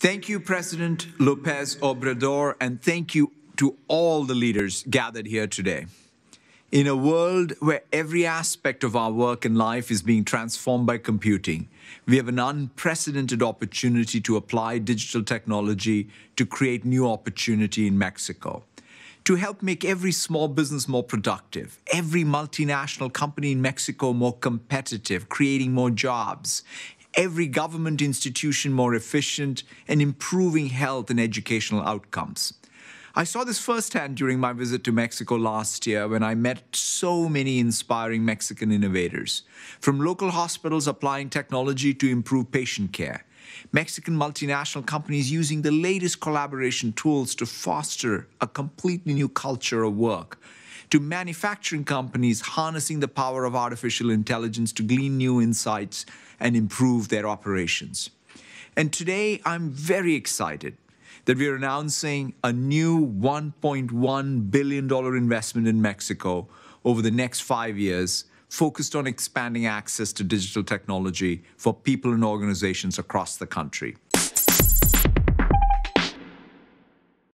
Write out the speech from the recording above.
Thank you, President Lopez Obrador, and thank you to all the leaders gathered here today. In a world where every aspect of our work and life is being transformed by computing, we have an unprecedented opportunity to apply digital technology to create new opportunity in Mexico. To help make every small business more productive, every multinational company in Mexico more competitive, creating more jobs, every government institution more efficient, and improving health and educational outcomes. I saw this firsthand during my visit to Mexico last year when I met so many inspiring Mexican innovators, from local hospitals applying technology to improve patient care, Mexican multinational companies using the latest collaboration tools to foster a completely new culture of work, to manufacturing companies harnessing the power of artificial intelligence to glean new insights and improve their operations. And today, I'm very excited that we're announcing a new $1.1 billion investment in Mexico over the next five years, focused on expanding access to digital technology for people and organizations across the country.